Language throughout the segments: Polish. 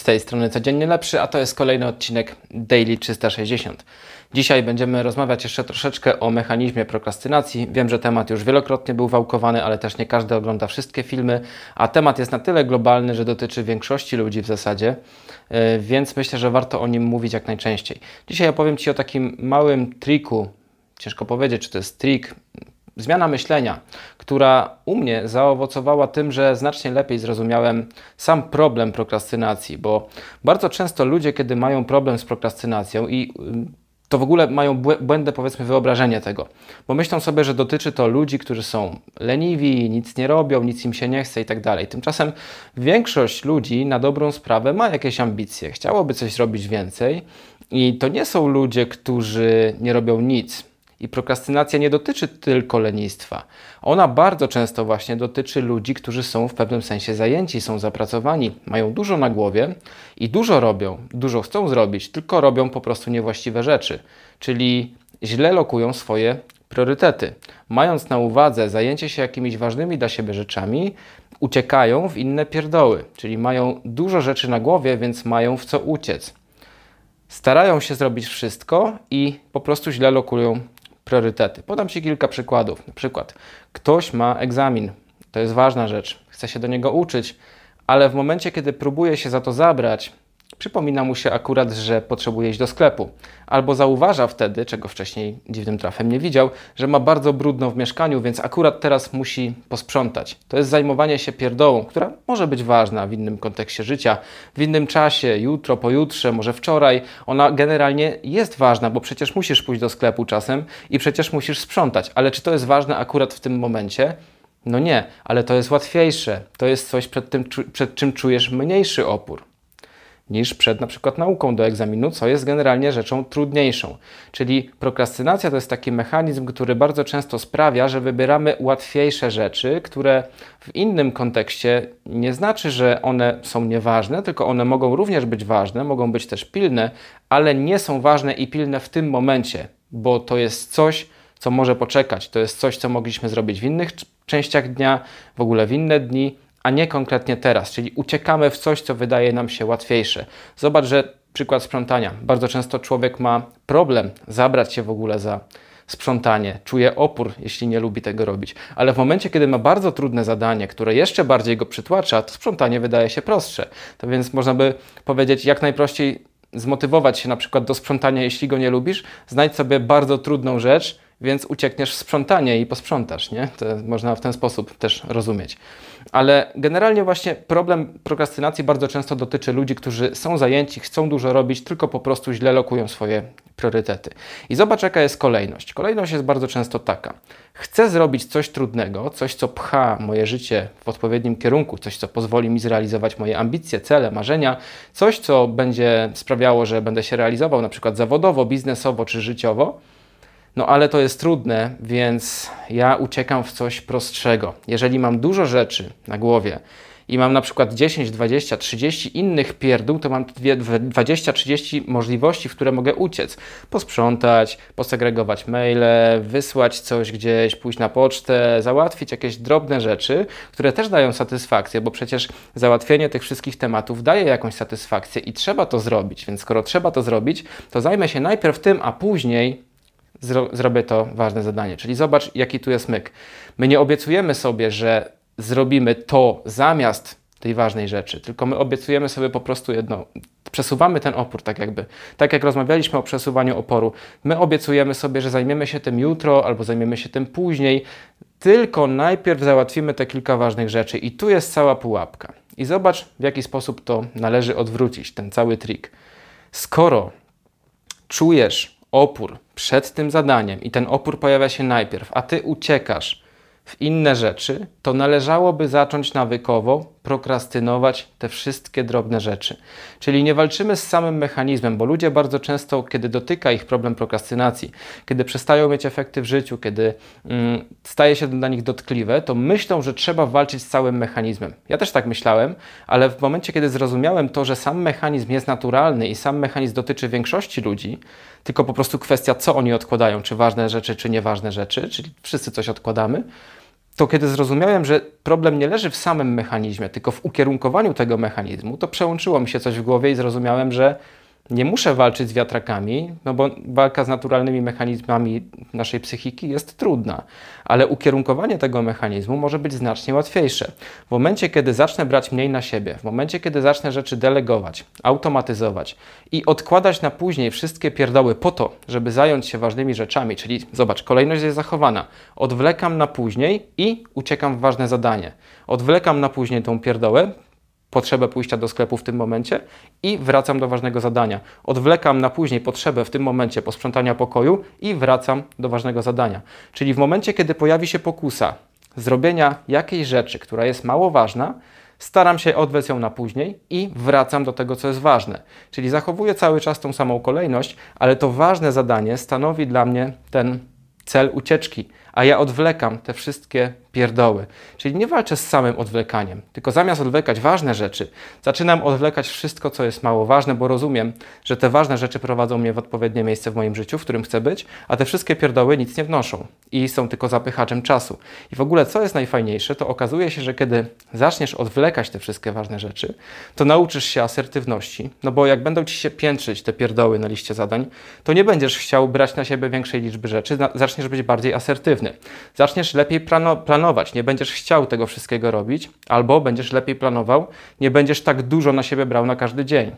z tej strony codziennie lepszy, a to jest kolejny odcinek Daily 360. Dzisiaj będziemy rozmawiać jeszcze troszeczkę o mechanizmie prokrastynacji. Wiem, że temat już wielokrotnie był wałkowany, ale też nie każdy ogląda wszystkie filmy, a temat jest na tyle globalny, że dotyczy większości ludzi w zasadzie, e, więc myślę, że warto o nim mówić jak najczęściej. Dzisiaj opowiem Ci o takim małym triku, ciężko powiedzieć, czy to jest trik, Zmiana myślenia, która u mnie zaowocowała tym, że znacznie lepiej zrozumiałem sam problem prokrastynacji, bo bardzo często ludzie, kiedy mają problem z prokrastynacją i y, to w ogóle mają błędne, powiedzmy, wyobrażenie tego, bo myślą sobie, że dotyczy to ludzi, którzy są leniwi, nic nie robią, nic im się nie chce i tak dalej. Tymczasem większość ludzi na dobrą sprawę ma jakieś ambicje, chciałoby coś robić więcej i to nie są ludzie, którzy nie robią nic i prokrastynacja nie dotyczy tylko lenistwa. Ona bardzo często właśnie dotyczy ludzi, którzy są w pewnym sensie zajęci, są zapracowani, mają dużo na głowie i dużo robią, dużo chcą zrobić, tylko robią po prostu niewłaściwe rzeczy, czyli źle lokują swoje priorytety. Mając na uwadze zajęcie się jakimiś ważnymi dla siebie rzeczami, uciekają w inne pierdoły, czyli mają dużo rzeczy na głowie, więc mają w co uciec. Starają się zrobić wszystko i po prostu źle lokują priorytety. Podam Ci kilka przykładów. Na przykład ktoś ma egzamin, to jest ważna rzecz, chce się do niego uczyć, ale w momencie, kiedy próbuje się za to zabrać, Przypomina mu się akurat, że potrzebuje iść do sklepu, albo zauważa wtedy, czego wcześniej dziwnym trafem nie widział, że ma bardzo brudno w mieszkaniu, więc akurat teraz musi posprzątać. To jest zajmowanie się pierdołą, która może być ważna w innym kontekście życia, w innym czasie, jutro, pojutrze, może wczoraj. Ona generalnie jest ważna, bo przecież musisz pójść do sklepu czasem i przecież musisz sprzątać, ale czy to jest ważne akurat w tym momencie? No nie, ale to jest łatwiejsze. To jest coś, przed, tym, przed czym czujesz mniejszy opór niż przed na przykład nauką do egzaminu, co jest generalnie rzeczą trudniejszą. Czyli prokrastynacja to jest taki mechanizm, który bardzo często sprawia, że wybieramy łatwiejsze rzeczy, które w innym kontekście nie znaczy, że one są nieważne, tylko one mogą również być ważne, mogą być też pilne, ale nie są ważne i pilne w tym momencie, bo to jest coś, co może poczekać. To jest coś, co mogliśmy zrobić w innych częściach dnia, w ogóle w inne dni, a nie konkretnie teraz, czyli uciekamy w coś, co wydaje nam się łatwiejsze. Zobacz, że przykład sprzątania. Bardzo często człowiek ma problem zabrać się w ogóle za sprzątanie, czuje opór, jeśli nie lubi tego robić. Ale w momencie, kiedy ma bardzo trudne zadanie, które jeszcze bardziej go przytłacza, to sprzątanie wydaje się prostsze. To więc można by powiedzieć, jak najprościej zmotywować się na przykład do sprzątania, jeśli go nie lubisz, znajdź sobie bardzo trudną rzecz, więc uciekniesz w sprzątanie i posprzątasz, nie? To można w ten sposób też rozumieć. Ale generalnie właśnie problem prokrastynacji bardzo często dotyczy ludzi, którzy są zajęci, chcą dużo robić, tylko po prostu źle lokują swoje priorytety. I zobacz, jaka jest kolejność. Kolejność jest bardzo często taka. Chcę zrobić coś trudnego, coś, co pcha moje życie w odpowiednim kierunku, coś, co pozwoli mi zrealizować moje ambicje, cele, marzenia, coś, co będzie sprawiało, że będę się realizował na przykład zawodowo, biznesowo czy życiowo no ale to jest trudne, więc ja uciekam w coś prostszego. Jeżeli mam dużo rzeczy na głowie i mam na przykład 10, 20, 30 innych pierdół, to mam 20, 30 możliwości, w które mogę uciec. Posprzątać, posegregować maile, wysłać coś gdzieś, pójść na pocztę, załatwić jakieś drobne rzeczy, które też dają satysfakcję, bo przecież załatwienie tych wszystkich tematów daje jakąś satysfakcję i trzeba to zrobić. Więc skoro trzeba to zrobić, to zajmę się najpierw tym, a później zro zrobię to ważne zadanie. Czyli zobacz, jaki tu jest myk. My nie obiecujemy sobie, że zrobimy to zamiast tej ważnej rzeczy, tylko my obiecujemy sobie po prostu jedno. Przesuwamy ten opór, tak jakby. Tak jak rozmawialiśmy o przesuwaniu oporu, my obiecujemy sobie, że zajmiemy się tym jutro albo zajmiemy się tym później, tylko najpierw załatwimy te kilka ważnych rzeczy, i tu jest cała pułapka. I zobacz, w jaki sposób to należy odwrócić, ten cały trik. Skoro czujesz, opór przed tym zadaniem i ten opór pojawia się najpierw, a ty uciekasz w inne rzeczy, to należałoby zacząć nawykowo prokrastynować te wszystkie drobne rzeczy. Czyli nie walczymy z samym mechanizmem, bo ludzie bardzo często, kiedy dotyka ich problem prokrastynacji, kiedy przestają mieć efekty w życiu, kiedy mm, staje się dla nich dotkliwe, to myślą, że trzeba walczyć z całym mechanizmem. Ja też tak myślałem, ale w momencie, kiedy zrozumiałem to, że sam mechanizm jest naturalny i sam mechanizm dotyczy większości ludzi, tylko po prostu kwestia, co oni odkładają, czy ważne rzeczy, czy nieważne rzeczy, czyli wszyscy coś odkładamy, to kiedy zrozumiałem, że problem nie leży w samym mechanizmie, tylko w ukierunkowaniu tego mechanizmu, to przełączyło mi się coś w głowie i zrozumiałem, że nie muszę walczyć z wiatrakami, no bo walka z naturalnymi mechanizmami naszej psychiki jest trudna, ale ukierunkowanie tego mechanizmu może być znacznie łatwiejsze. W momencie, kiedy zacznę brać mniej na siebie, w momencie, kiedy zacznę rzeczy delegować, automatyzować i odkładać na później wszystkie pierdoły po to, żeby zająć się ważnymi rzeczami, czyli zobacz, kolejność jest zachowana, odwlekam na później i uciekam w ważne zadanie. Odwlekam na później tą pierdołę, potrzebę pójścia do sklepu w tym momencie i wracam do ważnego zadania. Odwlekam na później potrzebę w tym momencie posprzątania pokoju i wracam do ważnego zadania. Czyli w momencie, kiedy pojawi się pokusa zrobienia jakiejś rzeczy, która jest mało ważna, staram się odwlec ją na później i wracam do tego, co jest ważne. Czyli zachowuję cały czas tą samą kolejność, ale to ważne zadanie stanowi dla mnie ten cel ucieczki, a ja odwlekam te wszystkie pierdoły. Czyli nie walczę z samym odwlekaniem, tylko zamiast odwlekać ważne rzeczy, zaczynam odwlekać wszystko, co jest mało ważne, bo rozumiem, że te ważne rzeczy prowadzą mnie w odpowiednie miejsce w moim życiu, w którym chcę być, a te wszystkie pierdoły nic nie wnoszą i są tylko zapychaczem czasu. I w ogóle, co jest najfajniejsze, to okazuje się, że kiedy zaczniesz odwlekać te wszystkie ważne rzeczy, to nauczysz się asertywności, no bo jak będą ci się piętrzyć te pierdoły na liście zadań, to nie będziesz chciał brać na siebie większej liczby rzeczy, zaczniesz być bardziej asertywny. Zaczniesz lepiej planować, planować, nie będziesz chciał tego wszystkiego robić, albo będziesz lepiej planował, nie będziesz tak dużo na siebie brał na każdy dzień.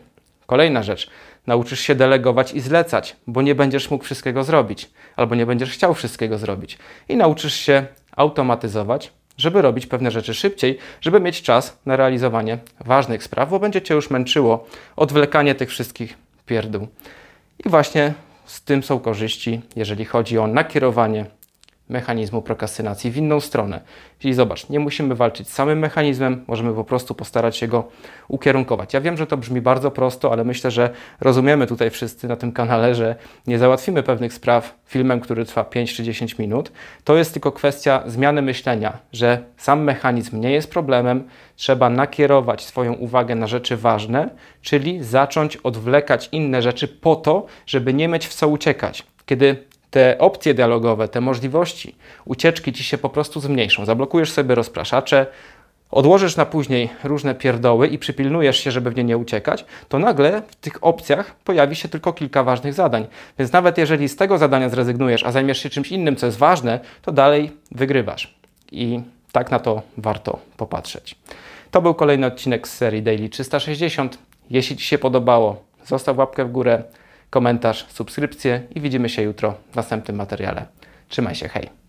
Kolejna rzecz, nauczysz się delegować i zlecać, bo nie będziesz mógł wszystkiego zrobić, albo nie będziesz chciał wszystkiego zrobić. I nauczysz się automatyzować, żeby robić pewne rzeczy szybciej, żeby mieć czas na realizowanie ważnych spraw, bo będzie cię już męczyło odwlekanie tych wszystkich pierdół. I właśnie z tym są korzyści, jeżeli chodzi o nakierowanie mechanizmu prokrastynacji w inną stronę. Czyli zobacz, nie musimy walczyć z samym mechanizmem, możemy po prostu postarać się go ukierunkować. Ja wiem, że to brzmi bardzo prosto, ale myślę, że rozumiemy tutaj wszyscy na tym kanale, że nie załatwimy pewnych spraw filmem, który trwa 5 czy 10 minut. To jest tylko kwestia zmiany myślenia, że sam mechanizm nie jest problemem, trzeba nakierować swoją uwagę na rzeczy ważne, czyli zacząć odwlekać inne rzeczy po to, żeby nie mieć w co uciekać. Kiedy te opcje dialogowe, te możliwości ucieczki ci się po prostu zmniejszą. Zablokujesz sobie rozpraszacze, odłożysz na później różne pierdoły i przypilnujesz się, żeby w nie nie uciekać, to nagle w tych opcjach pojawi się tylko kilka ważnych zadań. Więc nawet jeżeli z tego zadania zrezygnujesz, a zajmiesz się czymś innym, co jest ważne, to dalej wygrywasz. I tak na to warto popatrzeć. To był kolejny odcinek z serii Daily 360. Jeśli Ci się podobało, zostaw łapkę w górę komentarz, subskrypcję i widzimy się jutro w następnym materiale. Trzymaj się, hej!